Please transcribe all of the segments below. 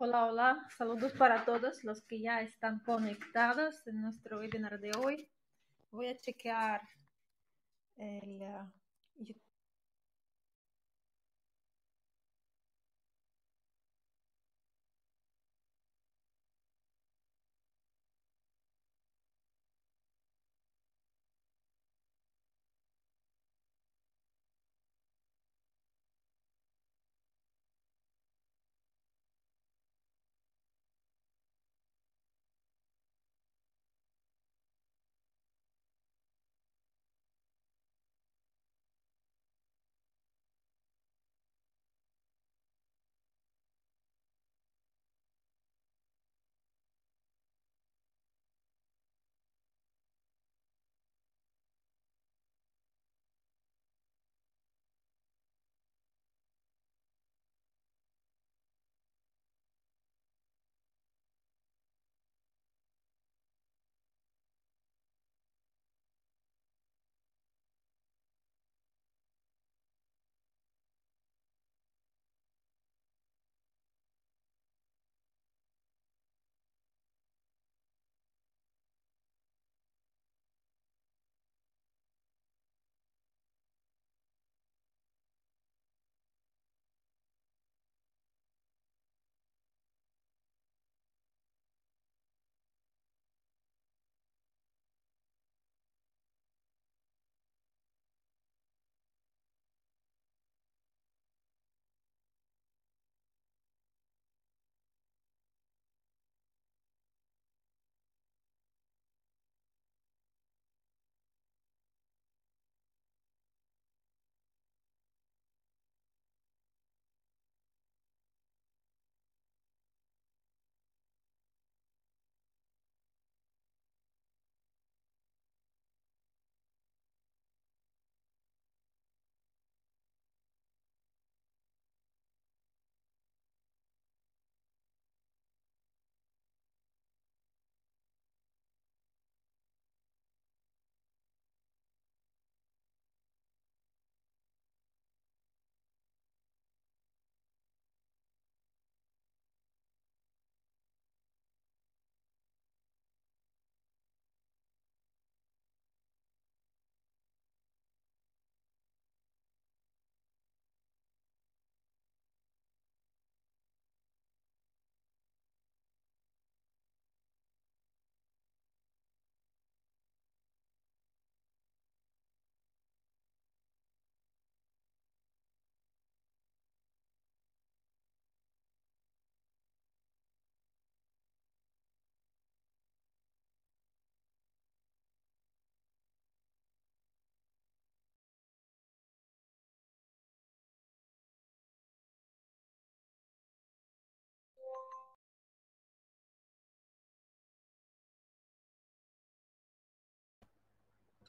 Hola, hola. Saludos para todos los que ya están conectados en nuestro webinar de hoy. Voy a chequear el, ah,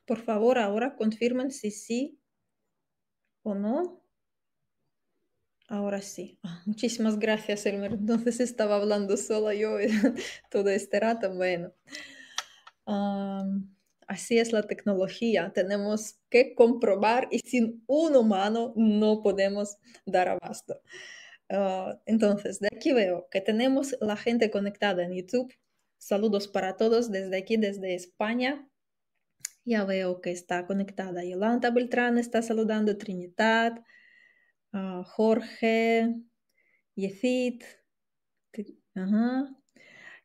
Por favor, ahora confirmen si sí o no. Ahora sí. Ah, muchísimas gracias, Elmer. Entonces estaba hablando sola yo todo este rato. Bueno, así es la tecnología. Tenemos que comprobar y sin un humano no podemos dar abasto. Ah, entonces, de aquí veo que tenemos la gente conectada en YouTube. Saludos para todos desde aquí, desde España. Ya veo que está conectada Yolanda Beltrán, está saludando Trinidad, Jorge, Yezid.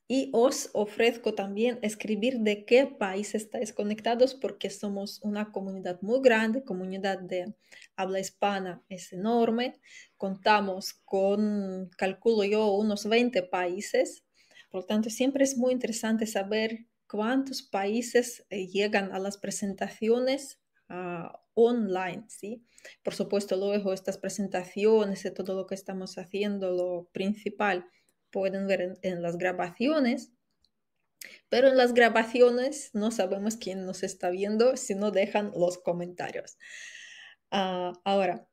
Y os ofrezco también escribir de qué país estáis conectados porque somos una comunidad muy grande, comunidad de habla hispana es enorme. Contamos con, calculo yo, unos 20 países. Por lo tanto, siempre es muy interesante saber cuántos países eh, llegan a las presentaciones ah, online, ¿sí? Por supuesto, luego estas presentaciones y todo lo que estamos haciendo, lo principal, pueden ver en, las grabaciones, pero en las grabaciones no sabemos quién nos está viendo si no dejan los comentarios. Ah, ahora,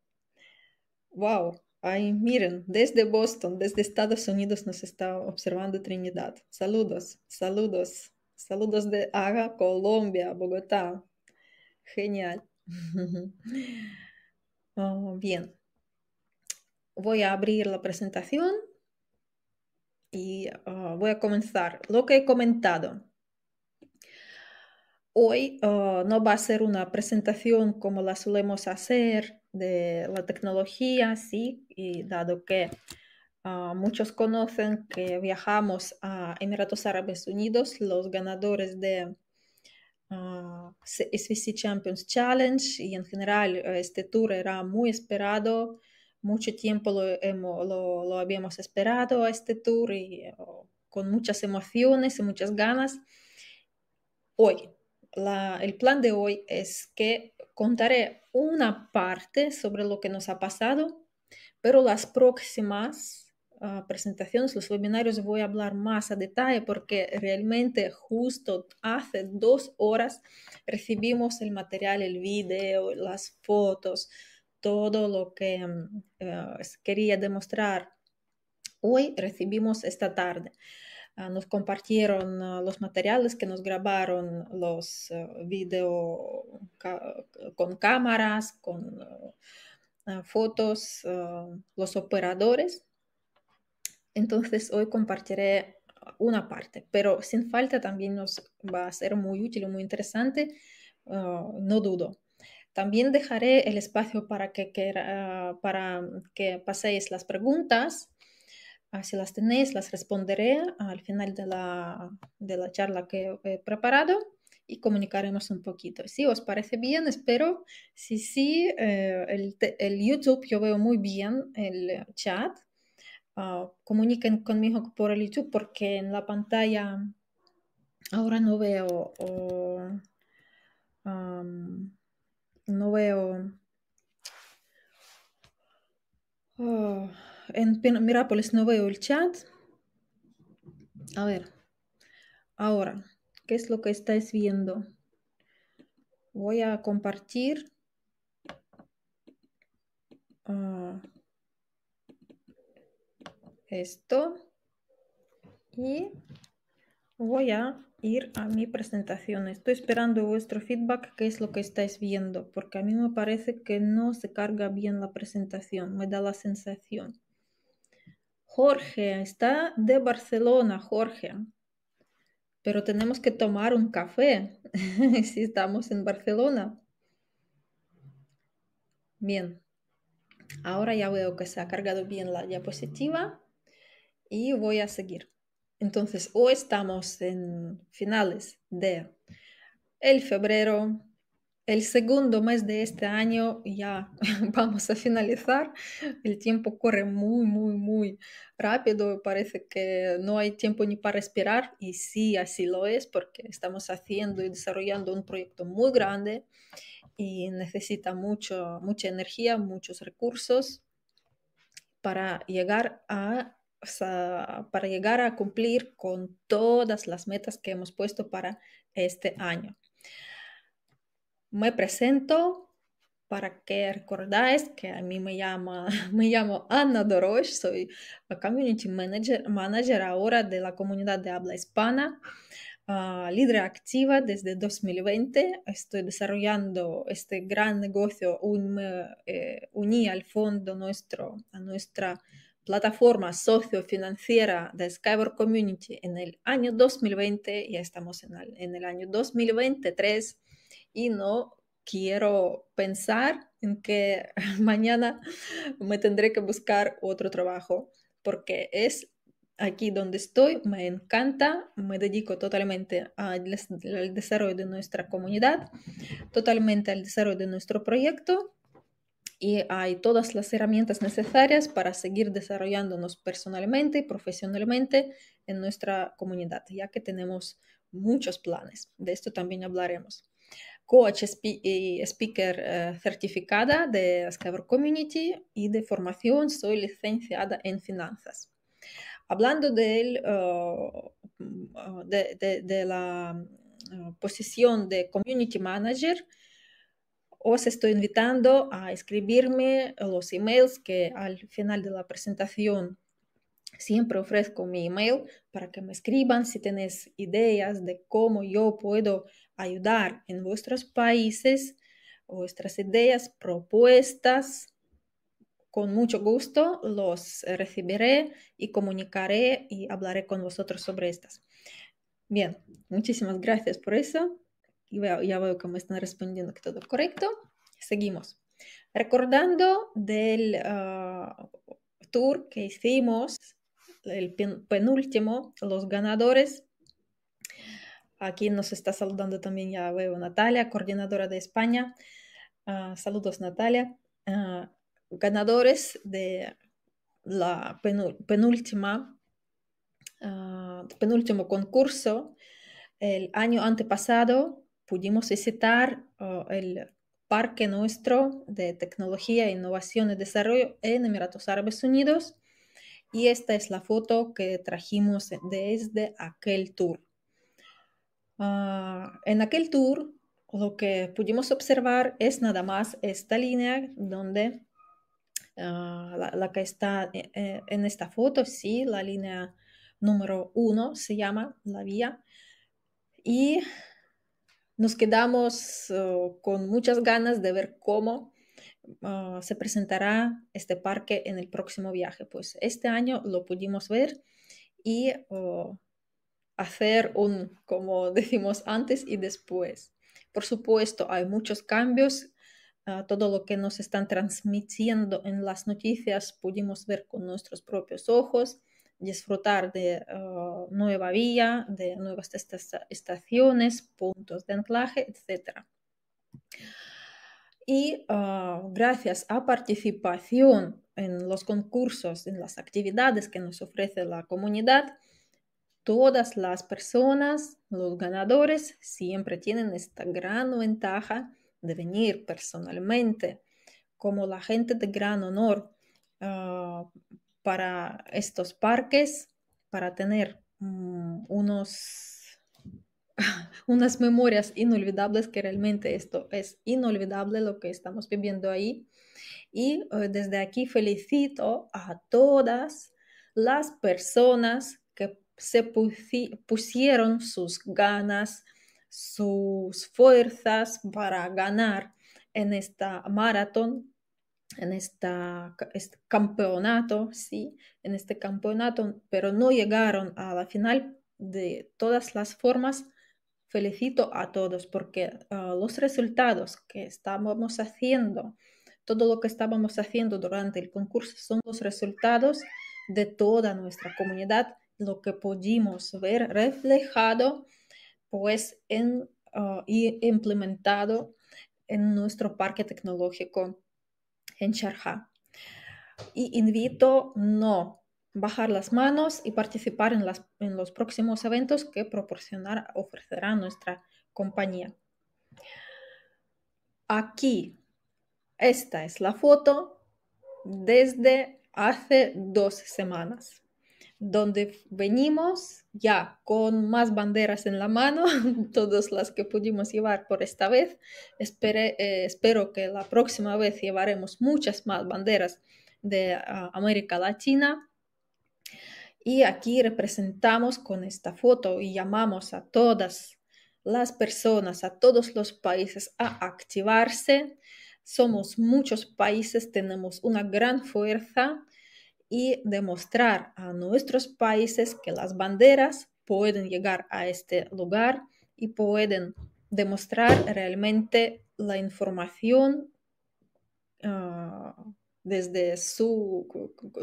wow, ahí miren, desde Boston, desde Estados Unidos nos está observando Trinidad. Saludos, saludos. Saludos de Aga, Colombia, Bogotá. Genial. Ah, bien. Voy a abrir la presentación y ah, voy a comenzar lo que he comentado. Hoy ah, no va a ser una presentación como la solemos hacer de la tecnología, sí, y dado que muchos conocen que viajamos a Emiratos Árabes Unidos, los ganadores de uh, Champions Challenge y en general este tour era muy esperado. Mucho tiempo lo, lo, habíamos esperado a este tour y oh, con muchas emociones y muchas ganas. Hoy, el plan de hoy es que contaré una parte sobre lo que nos ha pasado, pero las próximas Ah, presentaciones, los webinarios, voy a hablar más a detalle porque realmente justo hace dos horas recibimos el material, el video, las fotos, todo lo que mm, ah, quería demostrar. Hoy recibimos esta tarde. Ah, nos compartieron los materiales que nos grabaron, los video con cámaras, con fotos, los operadores entonces hoy compartiré una parte, pero sin falta también nos va a ser muy útil y muy interesante, ah, no dudo. También dejaré el espacio para que, para que paséis las preguntas. Ah, si las tenéis, las responderé al final de la, charla que he preparado y comunicaremos un poquito. Si os parece bien, espero. Si sí, eh, el, YouTube yo veo muy bien el chat Ah, comuniquen conmigo por el YouTube porque en la pantalla ahora no veo no veo ah, en Mirápolis pues no veo el chat a ver ahora qué es lo que estáis viendo voy a compartir ah, esto y voy a ir a mi presentación. Estoy esperando vuestro feedback, qué es lo que estáis viendo, porque a mí me parece que no se carga bien la presentación, me da la sensación. Jorge, está de Barcelona, Jorge. Pero tenemos que tomar un café si estamos en Barcelona. Bien, ahora ya veo que se ha cargado bien la diapositiva y voy a seguir. Entonces, hoy estamos en finales de el febrero, el segundo mes de este año, ya vamos a finalizar. El tiempo corre muy, muy, muy rápido. Parece que no hay tiempo ni para respirar. Y sí, así lo es, porque estamos haciendo y desarrollando un proyecto muy grande y necesita mucho, mucha energía, muchos recursos para llegar a para llegar a cumplir con todas las metas que hemos puesto para este año. Me presento para que recordáis que a mí me, llama, me llamo Anna Dorosh, soy Community Manager, manager ahora de la comunidad de habla hispana. Ah, líder activa desde 2020. Estoy desarrollando este gran negocio. Un, me eh, uní al fondo nuestro, a nuestra plataforma socio-financiera de Skyward Community en el año 2020, ya estamos en el, año 2023 y no quiero pensar en que mañana me tendré que buscar otro trabajo porque es aquí donde estoy, me encanta, me dedico totalmente al desarrollo de nuestra comunidad, totalmente al desarrollo de nuestro proyecto y hay todas las herramientas necesarias para seguir desarrollándonos personalmente y profesionalmente en nuestra comunidad, ya que tenemos muchos planes. De esto también hablaremos. Coach y speaker eh, certificada de Ascabro Community y de formación soy licenciada en finanzas. Hablando oh, mm, oh, de, de la mm, oh, posición de community manager, os estoy invitando a escribirme los emails que al final de la presentación siempre ofrezco mi email para que me escriban si tenéis ideas de cómo yo puedo ayudar en vuestros países, vuestras ideas, propuestas. Con mucho gusto los recibiré y comunicaré y hablaré con vosotros sobre estas. Bien, muchísimas gracias por eso ya veo que me están respondiendo que todo correcto. Seguimos. Recordando del ah, tour que hicimos, el penúltimo, los ganadores. Aquí nos está saludando también, ya veo, Natalia, coordinadora de España. Ah, saludos, Natalia. Ah, ganadores de la penúltima, penúltimo concurso el año antepasado pudimos visitar oh, el parque nuestro de tecnología, innovación y desarrollo en Emiratos Árabes Unidos. Y esta es la foto que trajimos desde aquel tour. Ah, en aquel tour lo que pudimos observar es nada más esta línea donde ah, la, que está en, eh, eh, en esta foto, sí, la línea número uno se llama la vía. Y nos quedamos oh, con muchas ganas de ver cómo oh, se presentará este parque en el próximo viaje. Pues este año lo pudimos ver y oh, hacer un, como decimos antes y después. Por supuesto, hay muchos cambios. Ah, todo lo que nos están transmitiendo en las noticias pudimos ver con nuestros propios ojos disfrutar de ah, nueva vía, de nuevas estaciones, puntos de anclaje, etc. Y ah, gracias a participación en los concursos, en las actividades que nos ofrece la comunidad, todas las personas, los ganadores, siempre tienen esta gran ventaja de venir personalmente como la gente de gran honor ah, para estos parques, para tener mm, unos, unas memorias inolvidables, que realmente esto es inolvidable lo que estamos viviendo ahí. Y eh, desde aquí felicito a todas las personas que se pusieron sus ganas, sus fuerzas para ganar en esta maratón en este campeonato, sí, en este campeonato, pero no llegaron a la final de todas las formas. Felicito a todos porque ah, los resultados que estábamos haciendo, todo lo que estábamos haciendo durante el concurso son los resultados de toda nuestra comunidad, lo que pudimos ver reflejado pues en, ah, y implementado en nuestro parque tecnológico en Y invito no bajar las manos y participar en, en los próximos eventos que proporcionar, ofrecerá nuestra compañía. Aquí, esta es la foto desde hace dos semanas donde venimos ya con más banderas en la mano, todas las que pudimos llevar por esta vez. Eh, espero que la próxima vez llevaremos muchas más banderas de ah, América Latina. Y aquí representamos con esta foto y llamamos a todas las personas, a todos los países a activarse. Somos muchos países, tenemos una gran fuerza y demostrar a nuestros países que las banderas pueden llegar a este lugar y pueden demostrar realmente la información ah, desde su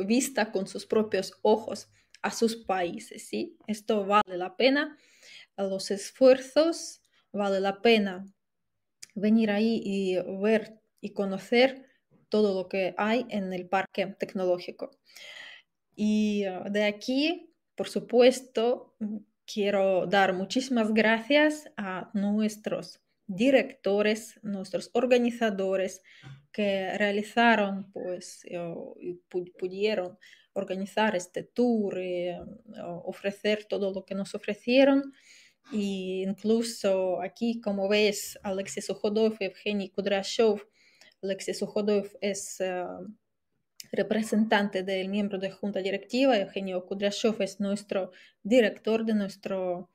vista con sus propios ojos a sus países. ¿sí? Esto vale la pena, los esfuerzos, vale la pena venir ahí y ver y conocer todo lo que hay en el parque tecnológico. Y ah, de aquí, por supuesto, quiero dar muchísimas gracias a nuestros directores, nuestros organizadores que realizaron, pues, eh, y pudieron organizar este tour y eh, ofrecer todo lo que nos ofrecieron. Y incluso aquí, como ves, Alexis Ohodov y Evgeny Kudrashov Alexis Uhodov es eh, representante del miembro de Junta Directiva, Eugenio Kudrashov es nuestro director de nuestro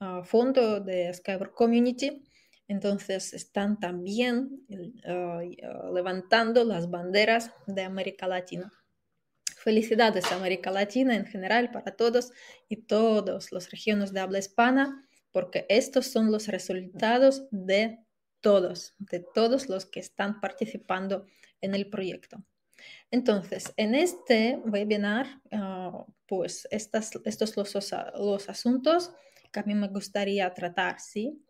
eh, fondo de Skyward Community. Entonces están también eh, levantando las banderas de América Latina. Felicidades América Latina en general para todos y todas las regiones de habla hispana, porque estos son los resultados de todos, de todos los que están participando en el proyecto. Entonces, en este webinar, ah, pues estos son los, asuntos que a mí me gustaría tratar, ¿sí?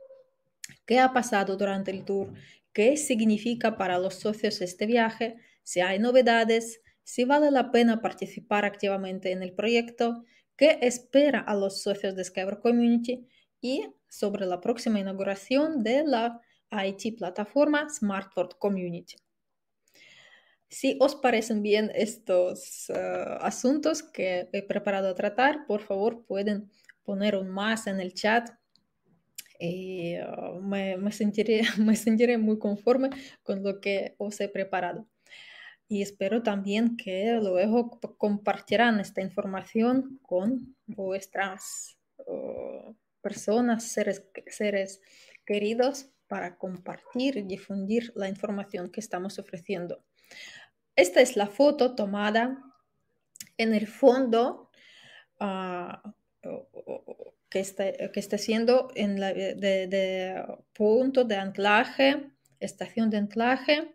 ¿Qué ha pasado durante el tour? ¿Qué significa para los socios este viaje? Si hay novedades, si vale la pena participar activamente en el proyecto, qué espera a los socios de Skyward Community y sobre la próxima inauguración de la IT-plataforma SmartWord Community. Si os parecen bien estos eh, asuntos que he preparado a tratar, por favor pueden poner un más en el chat y uh, me, sentiré, me sentiré muy conforme con lo que os he preparado. Y espero también que luego compartirán esta información con vuestras uh, personas, seres queridos para compartir y difundir la información que estamos ofreciendo. Esta es la foto tomada en el fondo ah, que, está, que está siendo en la, de, punto de anclaje, estación de anclaje,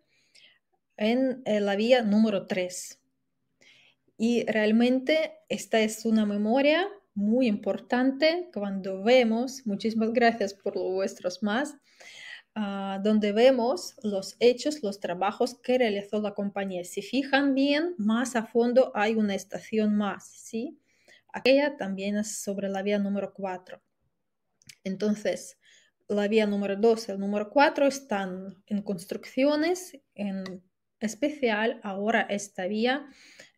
en eh, la vía número 3. Y realmente esta es una memoria muy importante cuando vemos, muchísimas gracias por vuestros más, Ah, donde vemos los hechos, los trabajos que realizó la compañía. Si fijan bien, más a fondo hay una estación más, ¿sí? Aquella también es sobre la vía número 4. Entonces, la vía número 2 y el número 4 están en construcciones, en especial ahora esta vía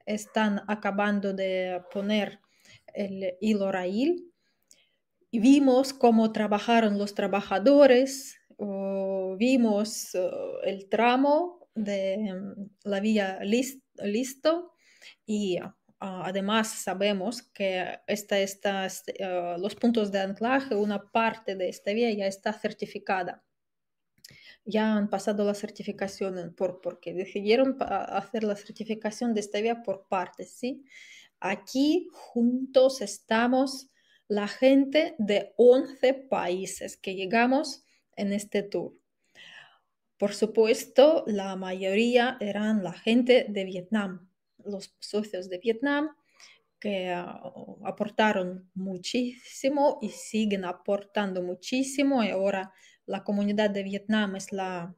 están acabando de poner el hilo rail Y vimos cómo trabajaron los trabajadores, vimos el tramo de mm, la vía listo y ah, además sabemos que esta, esta, este, ah, los puntos de anclaje, una parte de esta vía ya está certificada. Ya han pasado la certificación por, porque decidieron hacer la certificación de esta vía por partes, ¿sí? Aquí juntos estamos la gente de 11 países que llegamos en este tour. Por supuesto, la mayoría eran la gente de Vietnam, los socios de Vietnam, que ah, aportaron muchísimo y siguen aportando muchísimo. ahora la comunidad de Vietnam es la,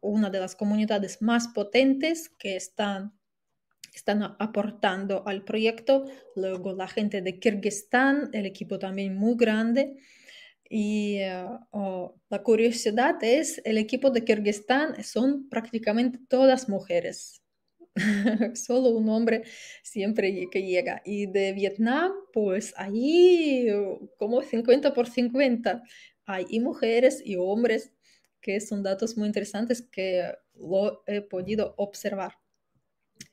una de las comunidades más potentes que están, están aportando al proyecto. Luego la gente de Kirguistán, el equipo también muy grande y eh, oh, la curiosidad es, el equipo de Kirguistán son prácticamente todas mujeres. Solo un hombre siempre que llega. Y de Vietnam, pues ahí como 50 por 50. Hay mujeres y hombres, que son datos muy interesantes que lo he podido observar.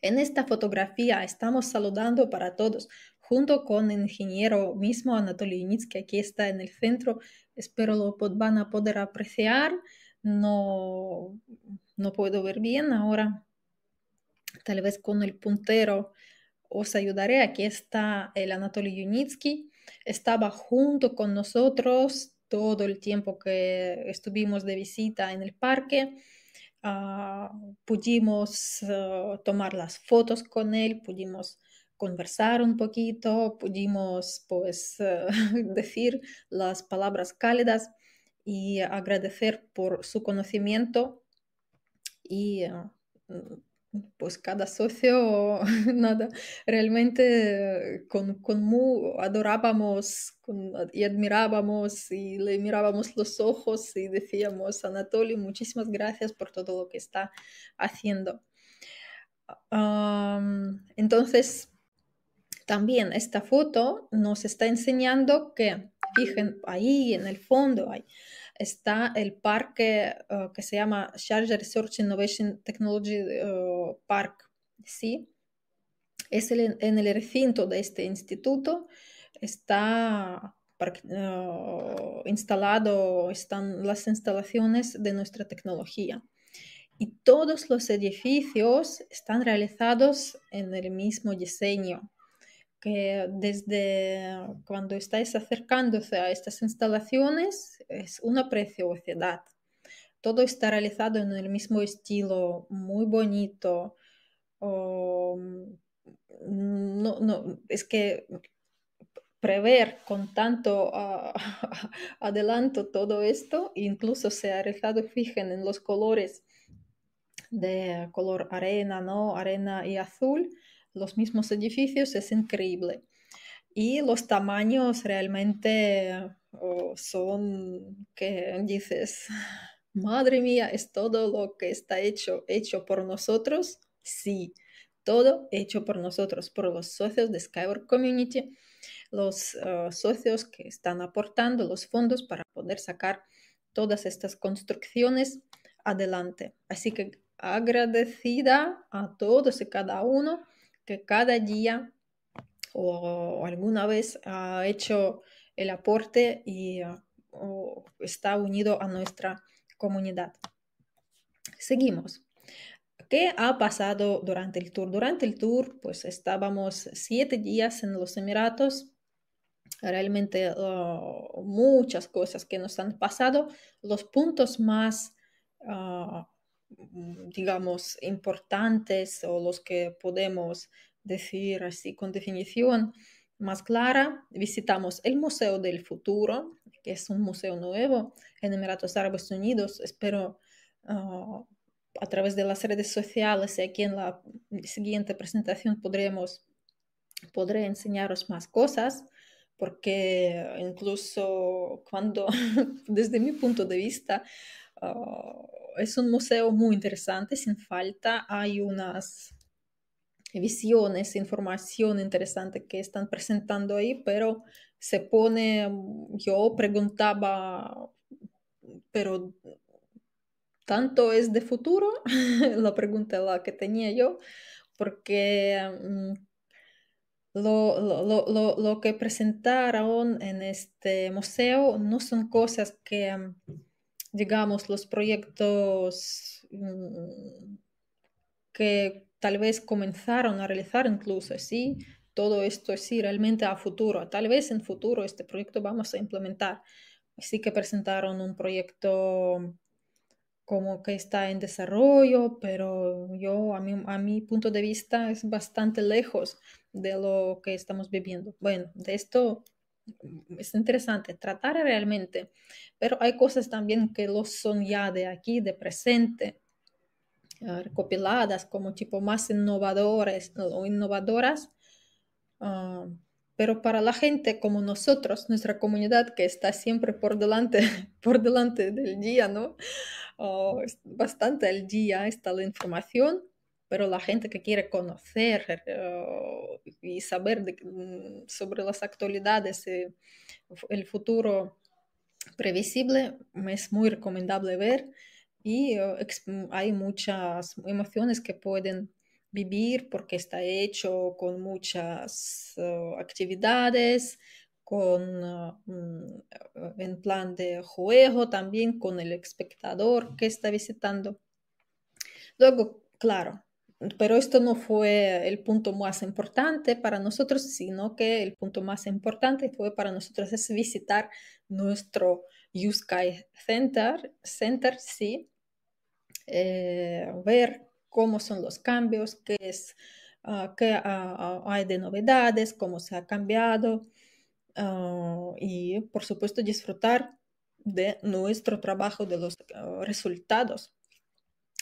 En esta fotografía estamos saludando para todos, junto con el ingeniero mismo Anatoly Yunitsky, aquí está en el centro. Espero lo van a poder apreciar. No, no puedo ver bien ahora. Tal vez con el puntero os ayudaré. Aquí está el Anatoly Yunitsky. Estaba junto con nosotros todo el tiempo que estuvimos de visita en el parque. Ah, pudimos ah, tomar las fotos con él, pudimos conversar un poquito, pudimos pues eh, decir las palabras cálidas y agradecer por su conocimiento y eh, pues cada socio, nada, realmente con, adorábamos y admirábamos y le mirábamos los ojos y decíamos, Anatoly, muchísimas gracias por todo lo que está haciendo. Ah, entonces, también esta foto nos está enseñando que, fijen, ahí en el fondo está el parque eh, que se llama Charger Research Innovation Technology eh, Park, ¿sí? Es en el recinto de este instituto, está eh, instalado, están las instalaciones de nuestra tecnología y todos los edificios están realizados en el mismo diseño desde cuando estáis acercándose a estas instalaciones es una preciosidad. Todo está realizado en el mismo estilo, muy bonito. Mm, es que prever con tanto ah, adelanto todo esto, incluso se ha realizado, fijen en los colores de color arena, ¿no? Arena y azul los mismos edificios es increíble. Y los tamaños realmente son que dices, madre mía, es todo lo que está hecho, hecho por nosotros. Sí, todo hecho por nosotros, por los socios de Skyward Community, los eh, socios que están aportando los fondos para poder sacar todas estas construcciones adelante. Así que agradecida a todos y cada uno que cada día o alguna vez ha hecho el aporte y ah, está unido a nuestra comunidad. Seguimos. ¿Qué ha pasado durante el tour? Durante el tour, pues estábamos siete días en los Emiratos. Realmente ah, muchas cosas que nos han pasado. Los puntos más ah, Mm, digamos, importantes o los que podemos decir así con definición más clara, visitamos el Museo del Futuro, que es un museo nuevo en Emiratos Árabes Unidos. Espero ah, a través de las redes sociales y aquí en la siguiente presentación podremos, podré enseñaros más cosas, porque incluso cuando, desde mi punto de vista, ah, es un museo muy interesante, sin falta. Hay unas visiones, información interesante que están presentando ahí, pero se pone, yo preguntaba, pero tanto es de futuro, la pregunta la que tenía yo, porque mm, lo, lo, que presentaron en este museo no son cosas que mm, digamos, los proyectos mm, que tal vez comenzaron a realizar incluso, ¿sí? Todo esto sí, realmente a futuro. Tal vez en futuro este proyecto vamos a implementar. Sí que presentaron un proyecto como que está en desarrollo, pero yo, a mi punto de vista, es bastante lejos de lo que estamos viviendo. Bueno, de esto Mm, es interesante tratar realmente, pero hay cosas también que los son ya de aquí, de presente, ah, recopiladas como tipo más innovadores o innovadoras, ah, pero para la gente como nosotros, nuestra comunidad que está siempre por delante, por delante del día, ¿no? Oh, bastante el día está la información pero la gente que quiere conocer eh, y saber mm, sobre las actualidades y eh, el futuro previsible es muy recomendable ver y eh, hay muchas emociones que pueden vivir porque está hecho con muchas actividades, con mm, en plan de juego también con el espectador que está visitando. Luego, claro, pero esto no fue el punto más importante para nosotros, sino que el punto más importante fue para nosotros es visitar nuestro Yuskai Center, Center sí, eh, ver cómo son los cambios, qué, es, ah, ah, ah, hay de novedades, cómo se ha cambiado y, por supuesto, disfrutar de nuestro trabajo, de los resultados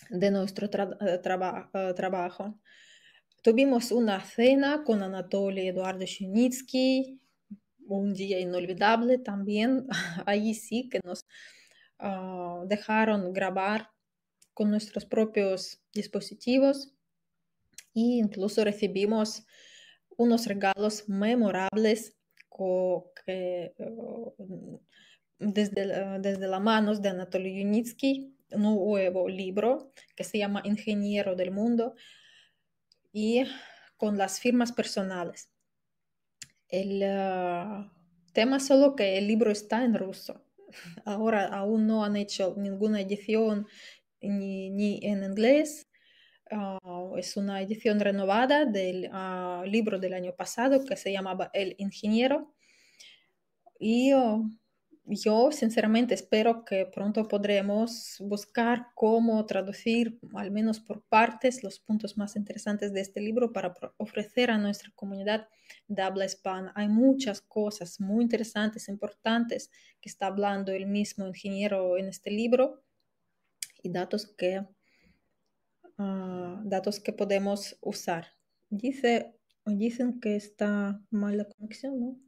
de nuestro eh, eh, trabajo. Tuvimos una cena con Anatoly Eduardo Chinitsky, un día inolvidable también. Ahí sí que nos ah, dejaron grabar con nuestros propios dispositivos e incluso recibimos unos regalos memorables eh, desde, desde las manos de Anatoly Yunitsky nuevo libro que se llama Ingeniero del Mundo y con las firmas personales. El ah, tema solo que el libro está en ruso. Ahora aún no han hecho ninguna edición ni, en inglés. Ah, es una edición renovada del ah, libro del año pasado que se llamaba El Ingeniero. Y yo sinceramente espero que pronto podremos buscar cómo traducir, al menos por partes, los puntos más interesantes de este libro para ofrecer a nuestra comunidad de habla hispana. Hay muchas cosas muy interesantes, importantes, que está hablando el mismo ingeniero en este libro y datos que, ah, datos que podemos usar. Dice, dicen que está mal la conexión, ¿no?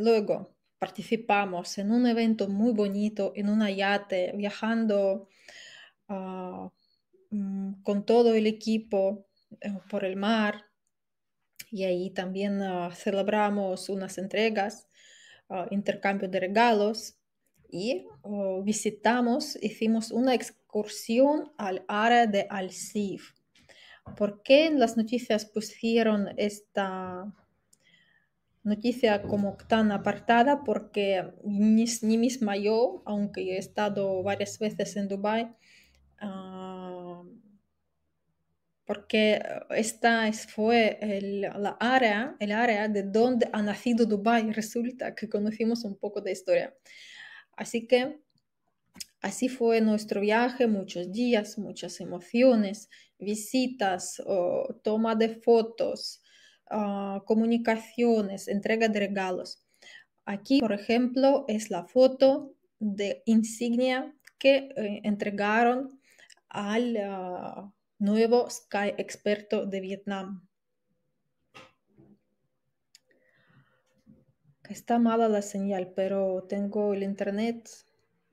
luego, participamos en un evento muy bonito, en una yate, viajando ah, mm, con todo el equipo eh, por el mar. Y ahí también ah, celebramos unas entregas, ah, intercambio de regalos y oh, visitamos, hicimos una excursión al área de Al-Sif. ¿Por qué las noticias pusieron esta, noticia como tan apartada porque ni, misma yo, aunque he estado varias veces en Dubái, ah, porque esta fue el, la área, el área de donde ha nacido Dubái. Resulta que conocimos un poco de historia. Así que así fue nuestro viaje, muchos días, muchas emociones, visitas, toma de fotos, Ah, comunicaciones, entrega de regalos. Aquí, por ejemplo, es la foto de insignia que eh, entregaron al ah, nuevo Sky experto de Vietnam. Está mala la señal, pero tengo el internet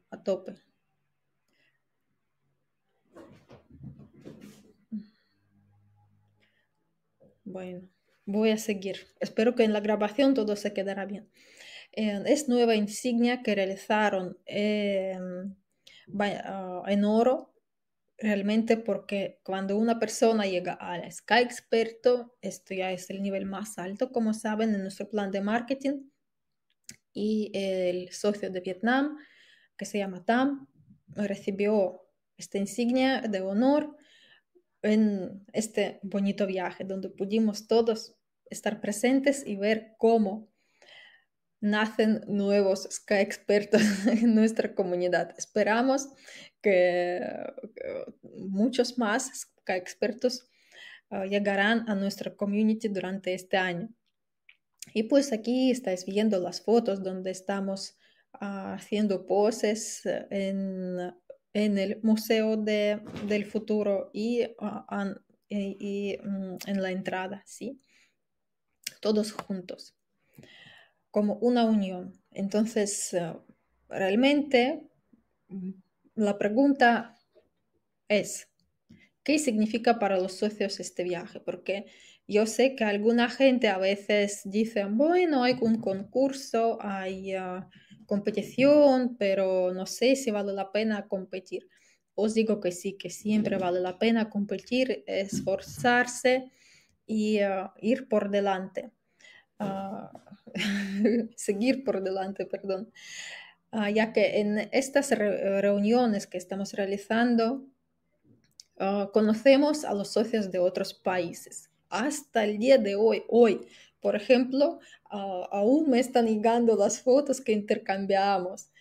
a tope. Bueno voy a seguir. Espero que en la grabación todo se quedará bien. Eh, es nueva insignia que realizaron em, ah, en oro, realmente porque cuando una persona llega al Sky Experto, esto ya es el nivel más alto, como saben, en nuestro plan de marketing, y el socio de Vietnam, que se llama Tam, recibió esta insignia de honor en este bonito viaje donde pudimos todos estar presentes y ver cómo nacen nuevos Sky expertos en nuestra comunidad. Esperamos que muchos más Sky expertos ah, llegarán a nuestra community durante este año. Y pues aquí estáis viendo las fotos donde estamos ah, haciendo poses en en el Museo del Futuro y, ah, mm, en la entrada, ¿sí? Todos juntos, como una unión. Entonces, ah, realmente mm, la pregunta es, ¿qué significa para los socios este viaje? Porque yo sé que alguna gente a veces dice, bueno, hay un concurso, hay... Ah, competición, pero no sé si vale la pena competir. Os digo que sí, que siempre vale la pena competir, esforzarse y eh, ir por delante. Ah, seguir por delante, perdón. Ah, ya que en estas reuniones que estamos realizando, ah, conocemos a los socios de otros países. Hasta el día de hoy, hoy, por ejemplo, ah, aún me están llegando las fotos que intercambiamos.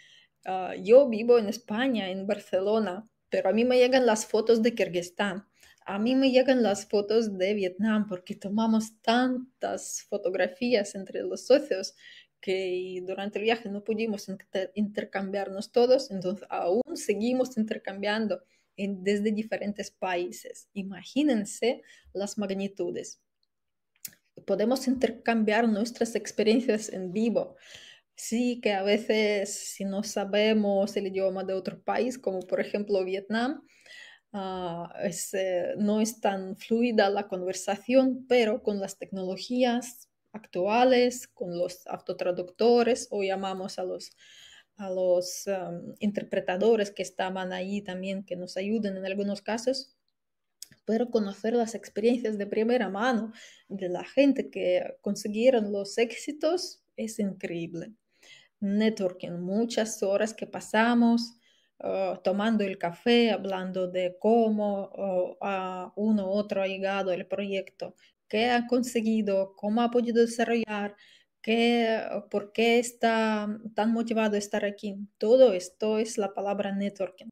Ah, yo vivo en España, en Barcelona, pero a mí me llegan las fotos de Kirguistán. A mí me llegan las fotos de Vietnam porque tomamos tantas fotografías entre los socios que durante el viaje no pudimos intercambiarnos todos, entonces aún seguimos intercambiando desde diferentes países. Imagínense las magnitudes podemos intercambiar nuestras experiencias en vivo. Sí que a veces si no sabemos el idioma de otro país, como por ejemplo Vietnam, ah, eh, no es tan fluida la conversación, pero con las tecnologías actuales, con los autotraductores o llamamos a los, em, interpretadores que estaban ahí también, que nos ayuden en algunos casos, pero conocer las experiencias de primera mano de la gente que consiguieron los éxitos es increíble. Networking, muchas horas que pasamos ah, tomando el café, hablando de cómo ah, uno u otro ha llegado el proyecto, qué ha conseguido, cómo ha podido desarrollar, por qué está tan motivado estar aquí. Todo esto es la palabra networking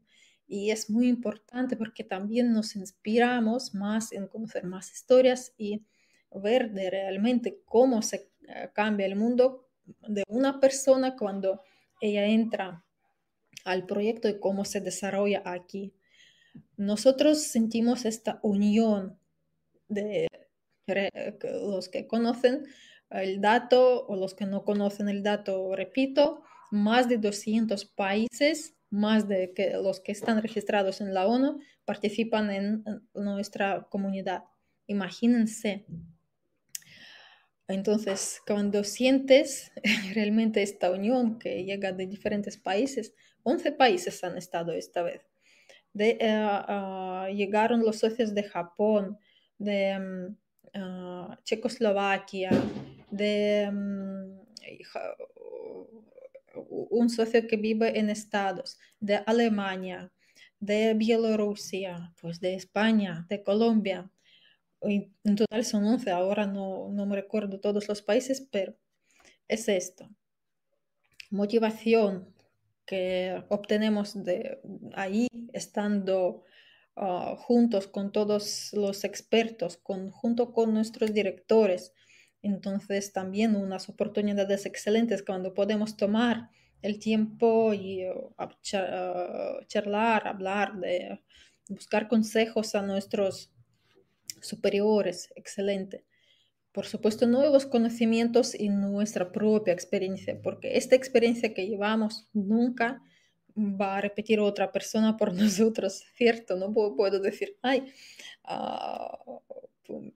y es muy importante porque también nos inspiramos más en conocer más historias y ver de realmente cómo se eh, cambia el mundo de una persona cuando ella entra al proyecto y cómo se desarrolla aquí. Nosotros sentimos esta unión de los que conocen el dato o los que no conocen el dato, repito, más de 200 países más de que los que están registrados en la ONU participan en nuestra comunidad. Imagínense. Entonces, cuando sientes realmente esta unión que llega de diferentes países, 11 países han estado esta vez. Eh, ah, ah, llegaron los socios de Japón, de mm, ah, Checoslovaquia, de mm, un socio que vive en estados de Alemania, de Bielorrusia, pues de España, de Colombia. En total son 11, ahora no, me recuerdo todos los países, pero es esto. Motivación que obtenemos de ahí estando ah, juntos con todos los expertos, junto con nuestros directores, entonces también unas oportunidades excelentes cuando podemos tomar el tiempo y charlar, hablar, buscar consejos a nuestros superiores, excelente. Por supuesto, nuevos conocimientos y nuestra propia experiencia, porque esta experiencia que llevamos nunca va a repetir otra persona por nosotros, ¿cierto? No puedo, decir, ay, ah,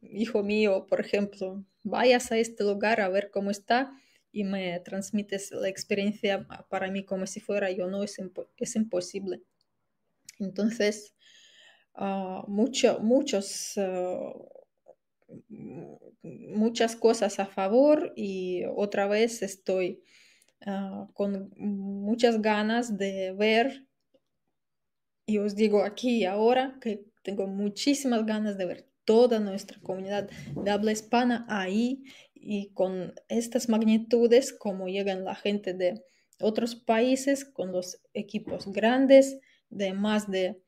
hijo mío, por ejemplo, vayas a este lugar a ver cómo está y me transmites la experiencia para mí como si fuera yo, no es, imposible. Entonces, ah, muchas ah, muchas cosas a favor y otra vez estoy ah, con muchas ganas de ver y os digo aquí y ahora que tengo muchísimas ganas de ver toda nuestra comunidad de habla hispana ahí y con estas magnitudes, como llegan la gente de otros países, con los equipos grandes de más de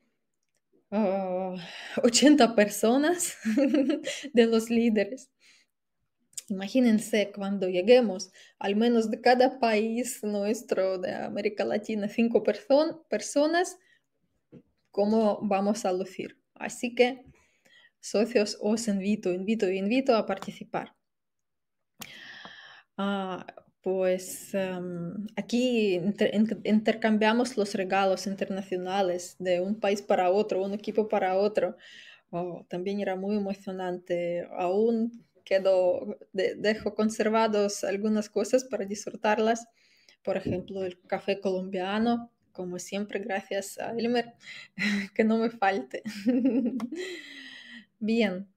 80 ah, personas de los líderes. Imagínense cuando lleguemos, al menos de cada país nuestro de América Latina, cinco personas, cómo vamos a lucir. Así que socios os invito, invito, invito a participar. Ah, pues em, aquí intercambiamos los regalos internacionales de un país para otro, un equipo para otro. Oh, también era muy emocionante. Aún quedo, dejo conservados algunas cosas para disfrutarlas. Por ejemplo, el café colombiano, como siempre, gracias a Elmer, que no me falte. Bien,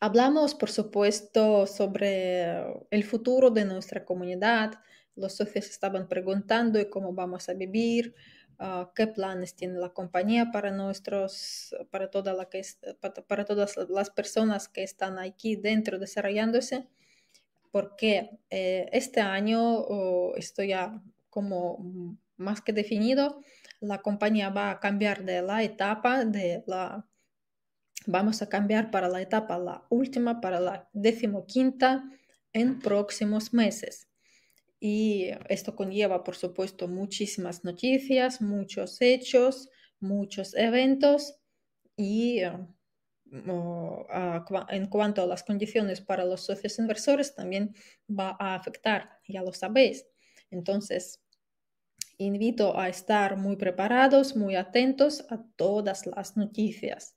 hablamos por supuesto sobre el futuro de nuestra comunidad. Los socios estaban preguntando cómo vamos a vivir, ah, qué planes tiene la compañía para nuestros, para, toda la todas las personas que están aquí dentro desarrollándose porque eh, este año estoy esto ya como más que definido, la compañía va a cambiar de la etapa de la Vamos a cambiar para la etapa la última, para la decimoquinta en próximos meses. Y esto conlleva, por supuesto, muchísimas noticias, muchos hechos, muchos eventos y eh, en cuanto a las condiciones para los socios inversores también va a afectar, ya lo sabéis. Entonces, invito a estar muy preparados, muy atentos a todas las noticias.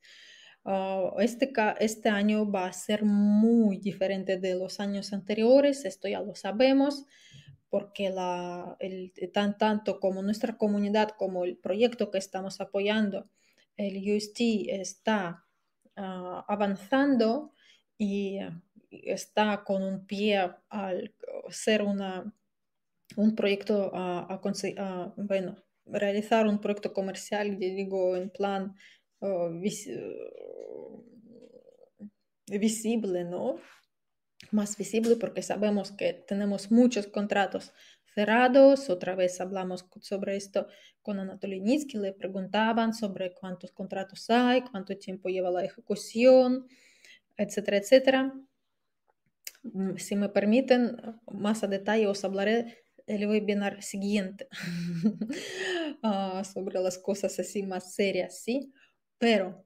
Ah, este, este año va a ser muy diferente de los años anteriores, esto ya lo sabemos, porque la, tan, tanto como nuestra comunidad como el proyecto que estamos apoyando, el UST está ah, avanzando y ah, está con un pie al ser una, un proyecto, a, bueno, realizar un proyecto comercial, digo, en plan Oh, eh, visible, ¿no? Más visible porque sabemos que tenemos muchos contratos cerrados. Otra vez hablamos sobre esto con Anatoly Nitsky, le preguntaban sobre cuántos contratos hay, cuánto tiempo lleva la ejecución, etcétera, etcétera. Mm, si me permiten, más a detalle os hablaré el webinar siguiente ah, sobre las cosas así más serias, ¿sí? Pero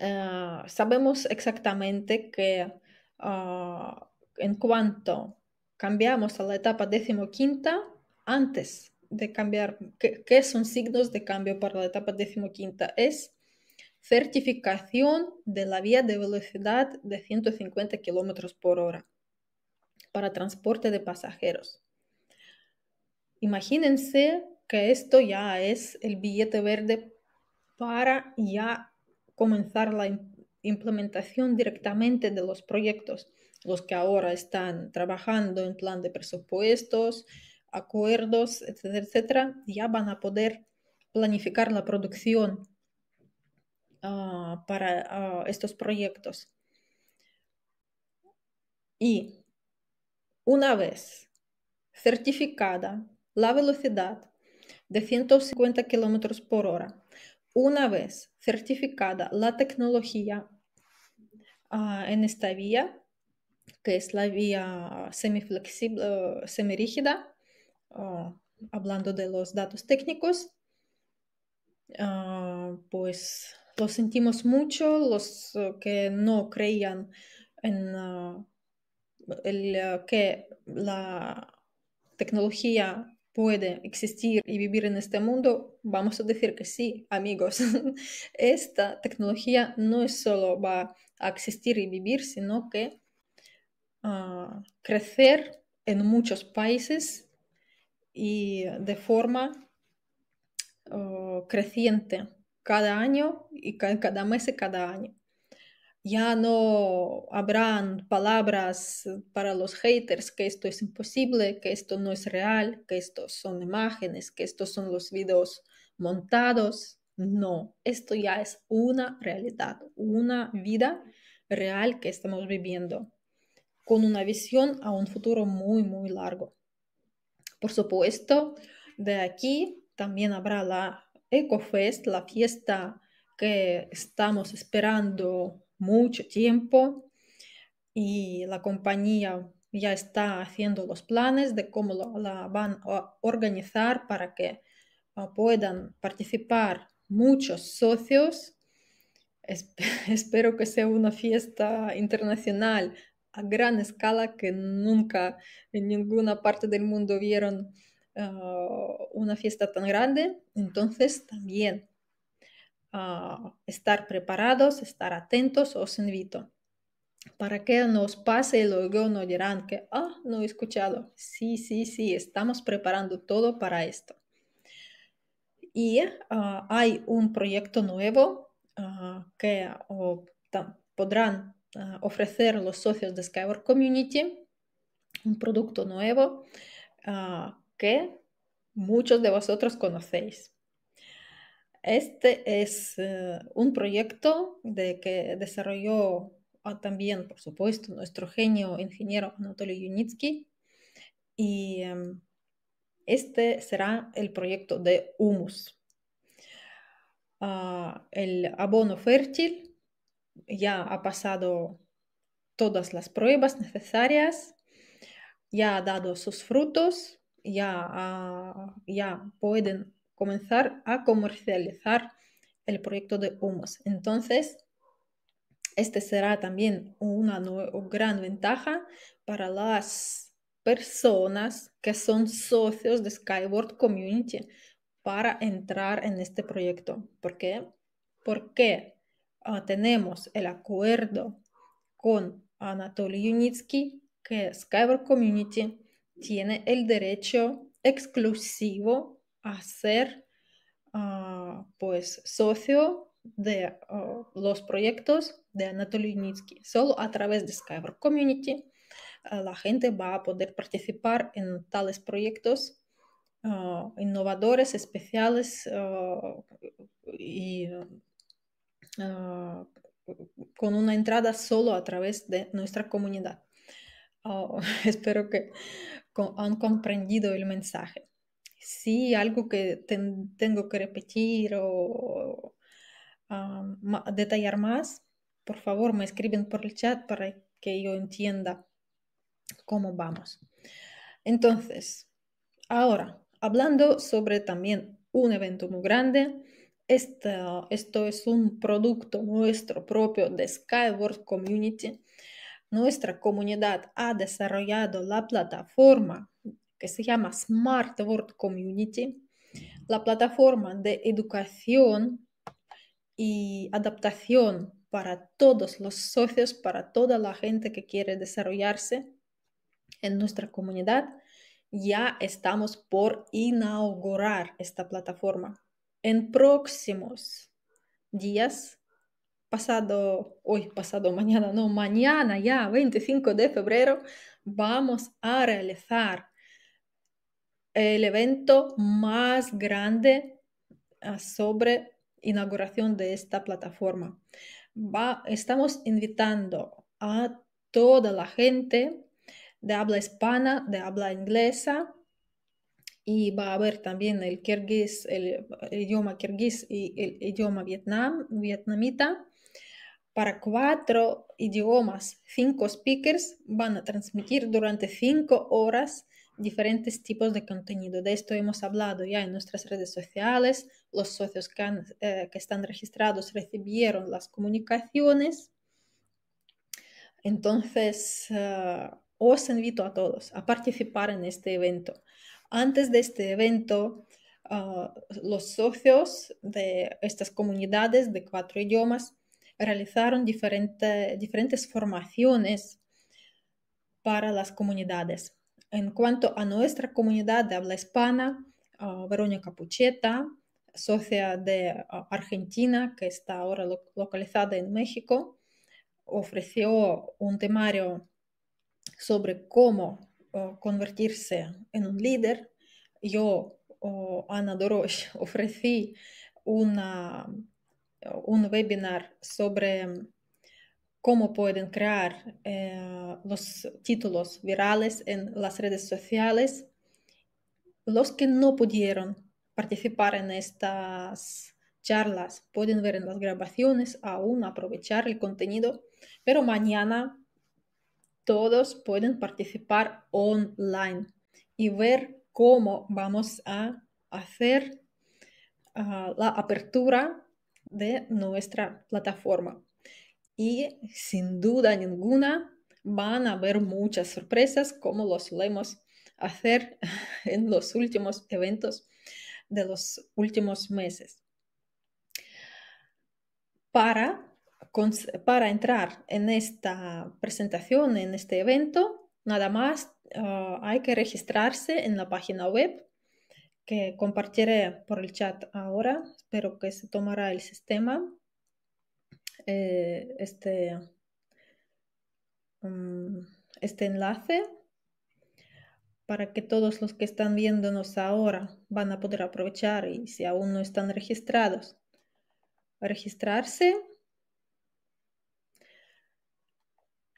ah, sabemos exactamente que ah, en cuanto cambiamos a la etapa decimoquinta, antes de cambiar, ¿qué, son signos de cambio para la etapa decimoquinta? Es certificación de la vía de velocidad de 150 km por hora para transporte de pasajeros. Imagínense que esto ya es el billete verde para ya comenzar la implementación directamente de los proyectos, los que ahora están trabajando en plan de presupuestos, acuerdos, etcétera, etcétera, ya van a poder planificar la producción ah, para ah, estos proyectos. Y una vez certificada la velocidad de 150 km por hora una vez certificada la tecnología ah, en esta vía, que es la vía semiflexible, ah, hablando de los datos técnicos, ah, pues lo sentimos mucho los eh, que no creían en eh, que la tecnología puede existir y vivir en este mundo, vamos a decir que sí, amigos. Esta tecnología no es solo va a existir y vivir, sino que ah, crecer en muchos países y de forma oh, creciente cada año y cada mes y cada año ya no habrán palabras para los haters que esto es imposible, que esto no es real, que esto son imágenes, que estos son los videos montados. No, esto ya es una realidad, una vida real que estamos viviendo, con una visión a un futuro muy, muy largo. Por supuesto, de aquí también habrá la EcoFest, la fiesta que estamos esperando mucho tiempo y la compañía ya está haciendo los planes de cómo la van a organizar para que ah, puedan participar muchos socios. espero que sea una fiesta internacional a gran escala que nunca en ninguna parte del mundo vieron ah, una fiesta tan grande. Entonces también Ah, estar preparados, estar atentos, os invito. Para que nos pase y luego no dirán que, ah, no he escuchado. Sí, sí, sí, estamos preparando todo para esto. Y ah, hay un proyecto nuevo que podrán ofrecer los socios de Skyward Community, un producto nuevo que muchos de vosotros conocéis. Este es eh, un proyecto de que desarrolló ah, también, por supuesto, nuestro genio ingeniero Anatoly Yunitsky. Y em, este será el proyecto de humus. Ah, el abono fértil ya ha pasado todas las pruebas necesarias, ya ha dado sus frutos, ya, ya pueden comenzar a comercializar el proyecto de humos Entonces, este será también una nueva, gran ventaja para las personas que son socios de Skyward Community para entrar en este proyecto. ¿Por qué? Porque ah, tenemos el acuerdo con Anatoly Yunitsky que Skyward Community tiene el derecho exclusivo a ser ah, pues socio de oh, los proyectos de Anatoly Unitsky. Solo a través de Skyward Community ah, la gente va a poder participar en tales proyectos ah, innovadores, especiales y con una entrada solo a través de nuestra comunidad. Oh, espero que han comprendido el mensaje sí, algo que tengo que repetir o detallar más, por favor me escriben por el chat para que yo entienda cómo vamos. Entonces, ahora, hablando sobre también un evento muy grande, esto, esto es un producto nuestro propio de Skyward Community. Nuestra comunidad ha desarrollado la plataforma que se llama Smart World Community, la plataforma de educación y adaptación para todos los socios, para toda la gente que quiere desarrollarse en nuestra comunidad, ya estamos por inaugurar esta plataforma. En próximos días, pasado, hoy, pasado mañana, no, mañana ya, 25 de febrero, vamos a realizar el evento más grande ah, sobre inauguración de esta plataforma. Va, estamos invitando a toda la gente de habla hispana, de habla inglesa, y va a haber también el kirguís, el, idioma kirguís y el idioma vietnam, vietnamita. Para cuatro idiomas, cinco speakers van a transmitir durante cinco horas diferentes tipos de contenido. De esto hemos hablado ya en nuestras redes sociales. Los socios que, eh, están registrados recibieron las comunicaciones. Entonces, eh, os invito a todos a participar en este evento. Antes de este evento, eh, los socios de estas comunidades de cuatro idiomas realizaron diferentes formaciones para las comunidades en cuanto a nuestra comunidad de habla hispana, ah, Verónica Pucheta, socia de ah, Argentina, que está ahora localizada en México, ofreció un temario sobre cómo ah, convertirse en un líder. Yo, Ana Dorosh, ofrecí un webinar sobre cómo pueden crear eh, los títulos virales en las redes sociales. Los que no pudieron participar en estas charlas pueden ver en las grabaciones, aún aprovechar el contenido, pero mañana todos pueden participar online y ver cómo vamos a hacer ah, la apertura de nuestra plataforma y sin duda ninguna van a haber muchas sorpresas como lo solemos hacer en los últimos eventos de los últimos meses. Para, para entrar en esta presentación, en este evento, nada más ah, hay que registrarse en la página web que compartiré por el chat ahora. Espero que se tomará el sistema eh, este, mm, este enlace para que todos los que están viéndonos ahora van a poder aprovechar y si aún no están registrados, registrarse.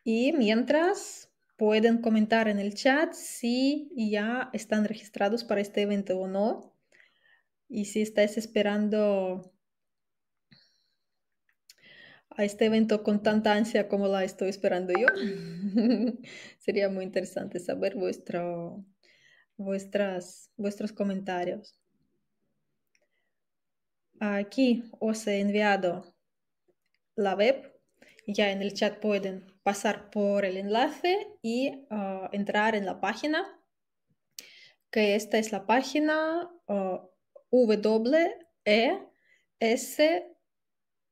Y mientras pueden comentar en el chat si ya están registrados para este evento o no. Y si estáis esperando a este evento con tanta ansia como la estoy esperando yo. Sería muy interesante saber vuestro, vuestras, vuestros comentarios. Aquí os he enviado la web. Ya en el chat pueden pasar por el enlace y ah, entrar en la página, que esta es la página uh,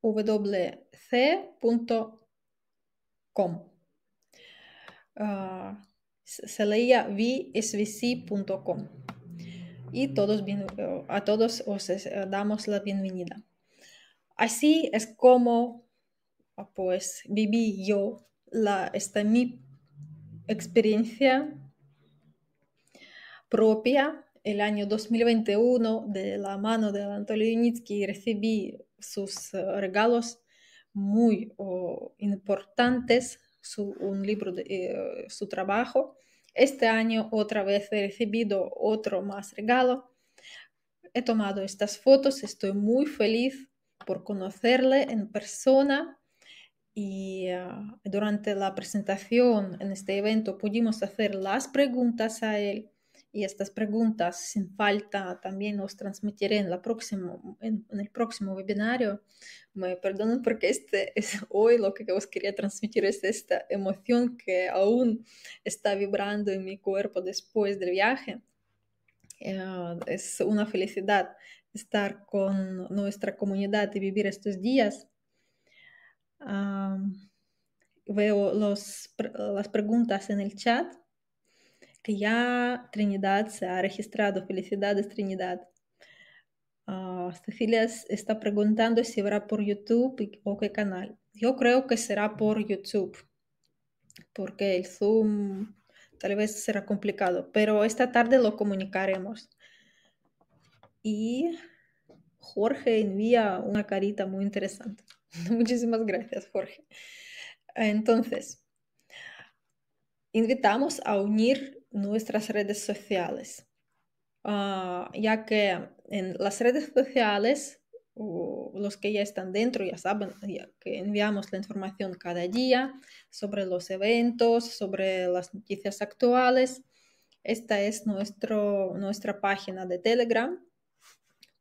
wc.com. Ah, se leía vsvc.com. Y todos a todos os eh, damos la bienvenida. Así es como ah, pues viví yo la, esta mi experiencia propia el año 2021 de la mano de Anatoly Yunitsky recibí sus eh, regalos muy oh, importantes, su, un libro de eh, su trabajo. Este año otra vez he recibido otro más regalo. He tomado estas fotos, estoy muy feliz por conocerle en persona y ah, durante la presentación en este evento pudimos hacer las preguntas a él y estas preguntas sin falta también os transmitiré en, la próximo, el próximo webinario. Me perdonen porque este es hoy lo que os quería transmitir es esta emoción que aún está vibrando en mi cuerpo después del viaje. Eh, es una felicidad estar con nuestra comunidad y vivir estos días. Ah, veo las preguntas en el chat que ya Trinidad se ha registrado. Felicidades, Trinidad. Cecilia está preguntando si será por YouTube o qué canal. Yo creo que será por YouTube, porque el Zoom tal vez será complicado, pero esta tarde lo comunicaremos. Y Jorge envía una carita muy interesante. Muchísimas gracias, Jorge. Entonces, invitamos a unir nuestras redes sociales, ah, ya que en las redes sociales, los que ya están dentro ya saben que enviamos la información cada día sobre los eventos, sobre las noticias actuales. Esta es nuestro, nuestra página de Telegram.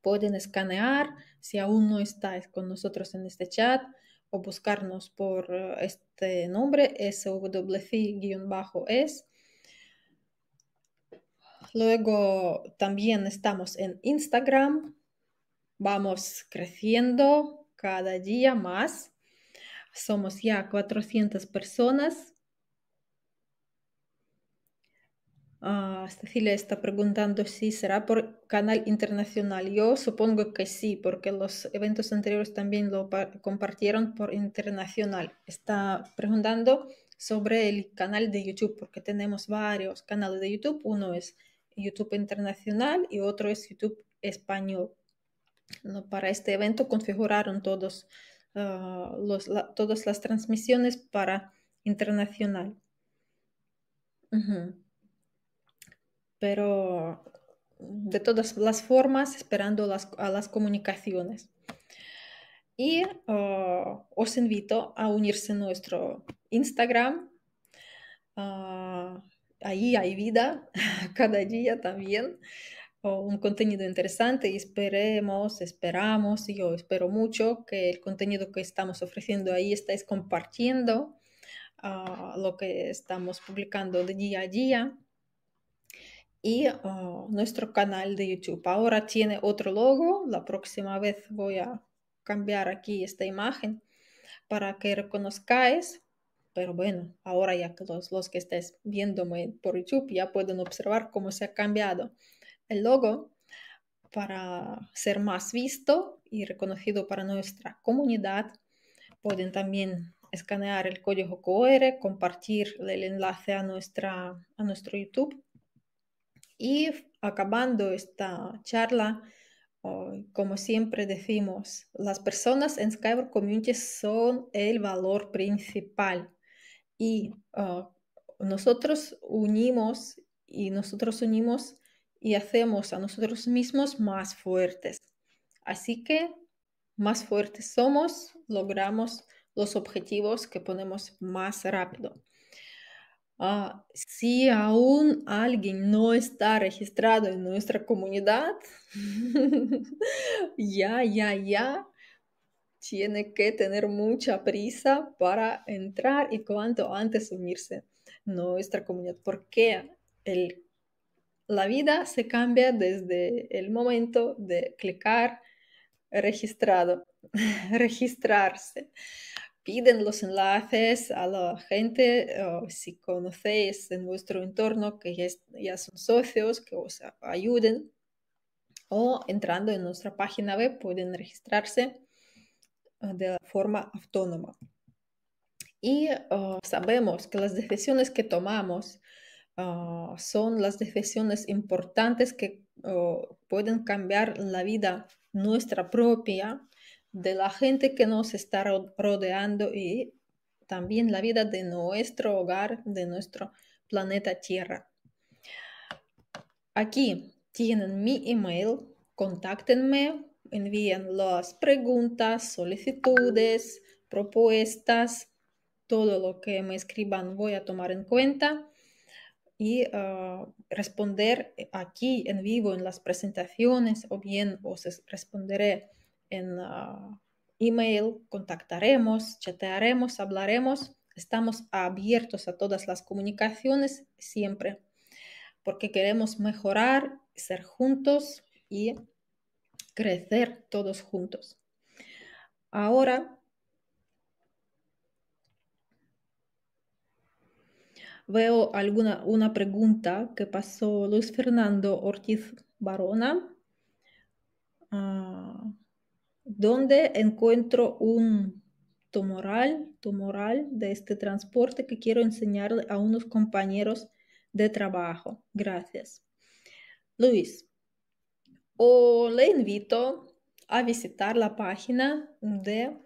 Pueden escanear si aún no estáis con nosotros en este chat o buscarnos por eh, este nombre, swc-es Luego también estamos en Instagram. Vamos creciendo cada día más. Somos ya 400 personas. Ah, Cecilia está preguntando si será por canal internacional. Yo supongo que sí, porque los eventos anteriores también lo compartieron por internacional. Está preguntando sobre el canal de YouTube, porque tenemos varios canales de YouTube. Uno es YouTube internacional y otro es YouTube español. Para este evento configuraron todos, ah, todas las transmisiones para internacional. Pero de todas las formas, esperando las, a las comunicaciones. Y ah, os invito a unirse a nuestro Instagram. Ah, ahí hay vida cada día también, un contenido interesante y esperemos, esperamos, y yo espero mucho que el contenido que estamos ofreciendo ahí estáis compartiendo ah, lo que estamos publicando de día a día. Y ah, nuestro canal de YouTube ahora tiene otro logo. La próxima vez voy a cambiar aquí esta imagen para que reconozcáis pero bueno, ahora ya que los, que estés viéndome por YouTube ya pueden observar cómo se ha cambiado el logo para ser más visto y reconocido para nuestra comunidad. Pueden también escanear el código QR, compartir el enlace a, nuestra, a nuestro YouTube. Y acabando esta charla, como siempre decimos, las personas en Skyward Community son el valor principal. Y ah, nosotros unimos y nosotros unimos y hacemos a nosotros mismos más fuertes. Así que más fuertes somos, logramos los objetivos que ponemos más rápido. Ah, si aún alguien no está registrado en nuestra comunidad, ya, ya, ya, tiene que tener mucha prisa para entrar y cuanto antes unirse a nuestra comunidad, porque la vida se cambia desde el momento de clicar registrado, registrarse. Piden los enlaces a la gente, si conocéis en vuestro entorno que ya, ya son socios, que os ayuden. O entrando en nuestra página web pueden registrarse de forma autónoma. Y ah, sabemos que las decisiones que tomamos ah, son las decisiones importantes que ah, pueden cambiar la vida nuestra propia, de la gente que nos está rodeando y también la vida de nuestro hogar, de nuestro planeta Tierra. Aquí tienen mi email, contáctenme envíen las preguntas, solicitudes, propuestas, todo lo que me escriban voy a tomar en cuenta y ah, responder aquí en vivo en las presentaciones o bien os responderé en ah, email, contactaremos, chatearemos, hablaremos. Estamos abiertos a todas las comunicaciones siempre porque queremos mejorar, ser juntos y crecer todos juntos. Ahora veo alguna una pregunta que pasó Luis Fernando Ortiz Barona. Ah, ¿Dónde encuentro un tumoral, tumoral de este transporte que quiero enseñarle a unos compañeros de trabajo? Gracias. Luis, o le invito a visitar la página de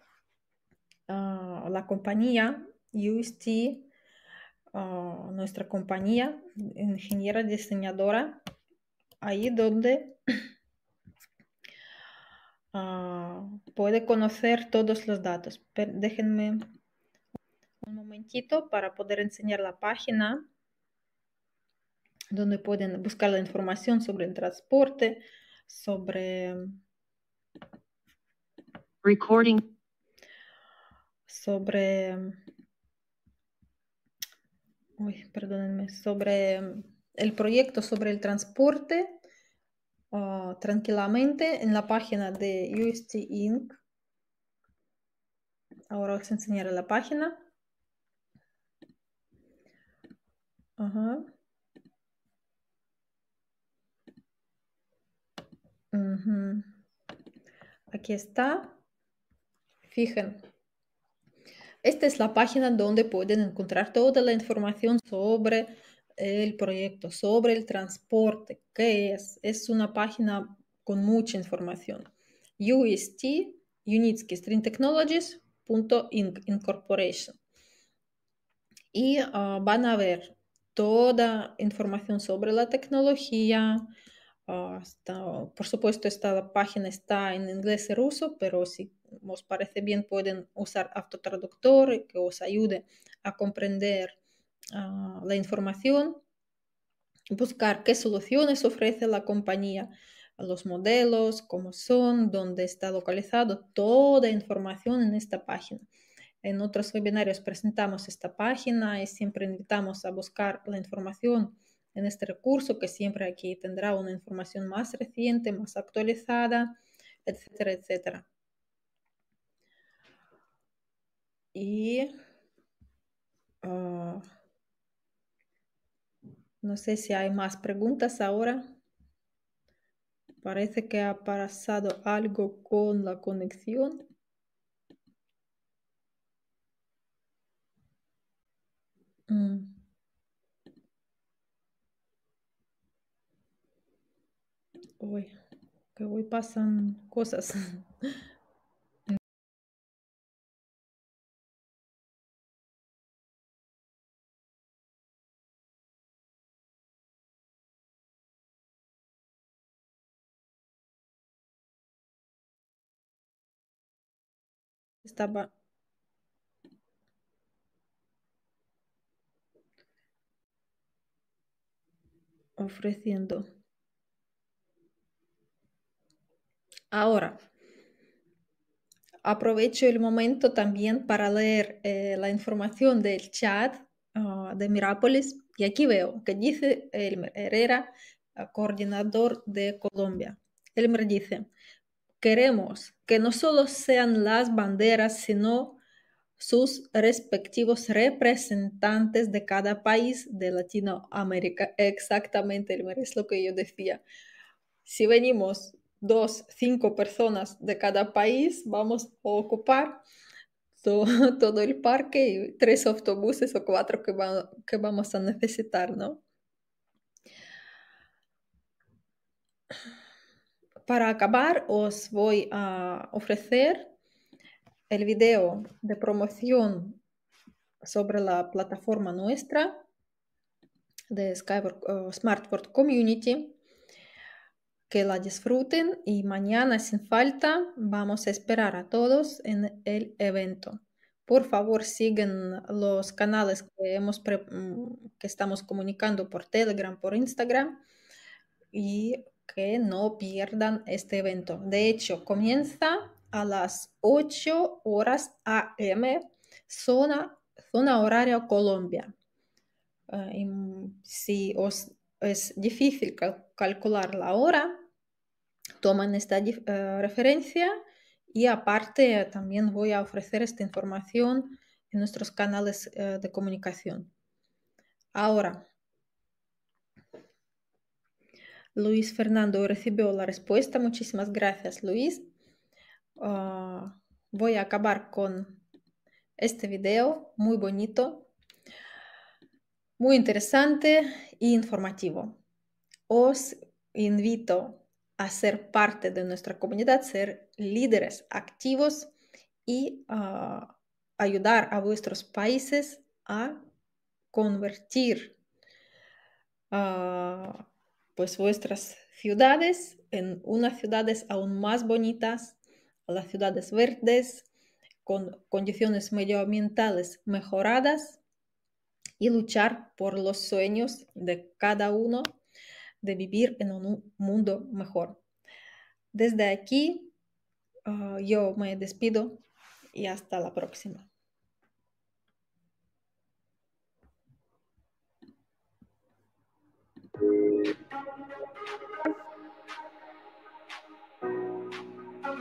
ah, la compañía UST, ah, nuestra compañía ingeniera diseñadora, ahí donde ah, puede conocer todos los datos. déjenme un momentito para poder enseñar la página donde pueden buscar la información sobre el transporte, sobre recording sobre uy, perdónenme, sobre el proyecto sobre el transporte ah, tranquilamente en la página de UST Inc. Ahora os enseñaré la página. Aquí está. fíjense Esta es la página donde pueden encontrar toda la información sobre el proyecto, sobre el transporte, que es. Es una página con mucha información. UST, Unitsky String Technologies, Punto incorporation. Y ah, van a ver toda información sobre la tecnología, Ah, oh, por supuesto, esta página está en inglés y ruso, pero si os parece bien pueden usar autotraductor que os ayude a comprender ah, la información, buscar qué soluciones ofrece la compañía, los modelos, cómo son, dónde está localizado, toda información en esta página. En otros webinarios presentamos esta página y siempre invitamos a buscar la información en este recurso que siempre aquí tendrá una información más reciente, más actualizada, etcétera, etcétera. Y ah, no sé si hay más preguntas ahora. Parece que ha pasado algo con la conexión. Mm. que hoy pasan cosas. Estaba ofreciendo Ahora, aprovecho el momento también para leer eh, la información del chat ah, de Mirápolis y aquí veo que dice Elmer Herrera, coordinador de Colombia. Elmer dice, queremos que no solo sean las banderas, sino sus respectivos representantes de cada país de Latinoamérica. Exactamente, Elmer, es lo que yo decía. Si venimos dos, cinco personas de cada país, vamos a ocupar todo, el parque y tres autobuses o cuatro que, vamos a necesitar, ¿no? Para acabar, os voy a ofrecer el video de promoción sobre la plataforma nuestra de Skyward eh, Smart World Community que la disfruten y mañana sin falta vamos a esperar a todos en el evento. Por favor, sigan los canales que, mm, estamos comunicando por Telegram, por Instagram y que no pierdan este evento. De hecho, comienza a las 8 horas AM, zona, zona horaria Colombia. Ah, mm, si es difícil calcular la hora, toman esta eh, referencia y aparte también voy a ofrecer esta información en nuestros canales eh, de comunicación. Ahora, Luis Fernando recibió la respuesta. Muchísimas gracias, Luis. Ah, voy a acabar con este video muy bonito, muy interesante e informativo os invito a ser parte de nuestra comunidad, ser líderes activos y ah, ayudar a vuestros países a convertir ah, pues, vuestras ciudades en unas ciudades aún más bonitas, las ciudades verdes, con condiciones medioambientales mejoradas y luchar por los sueños de cada uno de vivir en un mundo mejor. Desde aquí ah, yo me despido y hasta la próxima.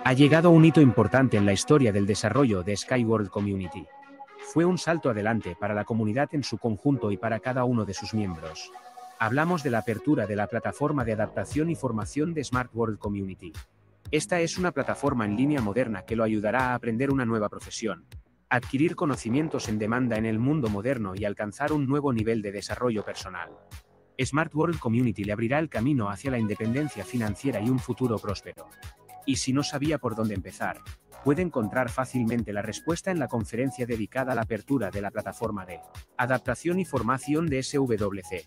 Ha llegado un hito importante en la historia del desarrollo de Skyworld Community. Fue un salto adelante para la comunidad en su conjunto y para cada uno de sus miembros hablamos de la apertura de la plataforma de adaptación y formación de Smart World Community. Esta es una plataforma en línea moderna que lo ayudará a aprender una nueva profesión, adquirir conocimientos en demanda en el mundo moderno y alcanzar un nuevo nivel de desarrollo personal. Smart World Community le abrirá el camino hacia la independencia financiera y un futuro próspero. Y si no sabía por dónde empezar, puede encontrar fácilmente la respuesta en la conferencia dedicada a la apertura de la plataforma de adaptación y formación de SWC.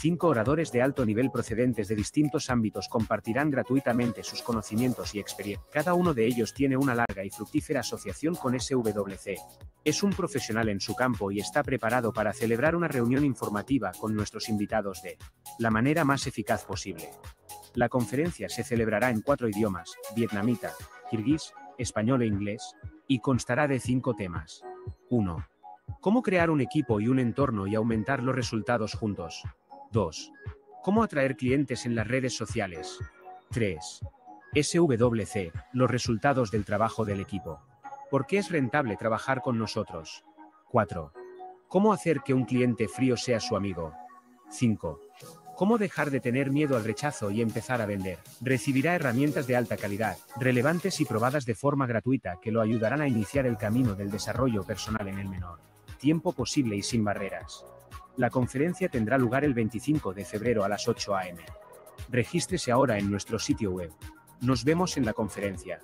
Cinco oradores de alto nivel procedentes de distintos ámbitos compartirán gratuitamente sus conocimientos y experiencia. Cada uno de ellos tiene una larga y fructífera asociación con SWC. Es un profesional en su campo y está preparado para celebrar una reunión informativa con nuestros invitados de la manera más eficaz posible. La conferencia se celebrará en cuatro idiomas, vietnamita, kirguís, español e inglés, y constará de cinco temas. 1. Cómo crear un equipo y un entorno y aumentar los resultados juntos. 2. Cómo atraer clientes en las redes sociales. 3. SWC, los resultados del trabajo del equipo. ¿Por qué es rentable trabajar con nosotros? 4. ¿Cómo hacer que un cliente frío sea su amigo? 5. ¿Cómo dejar de tener miedo al rechazo y empezar a vender? Recibirá herramientas de alta calidad, relevantes y probadas de forma gratuita que lo ayudarán a iniciar el camino del desarrollo personal en el menor tiempo posible y sin barreras. La conferencia tendrá lugar el 25 de febrero a las 8 am. Regístrese ahora en nuestro sitio web. Nos vemos en la conferencia.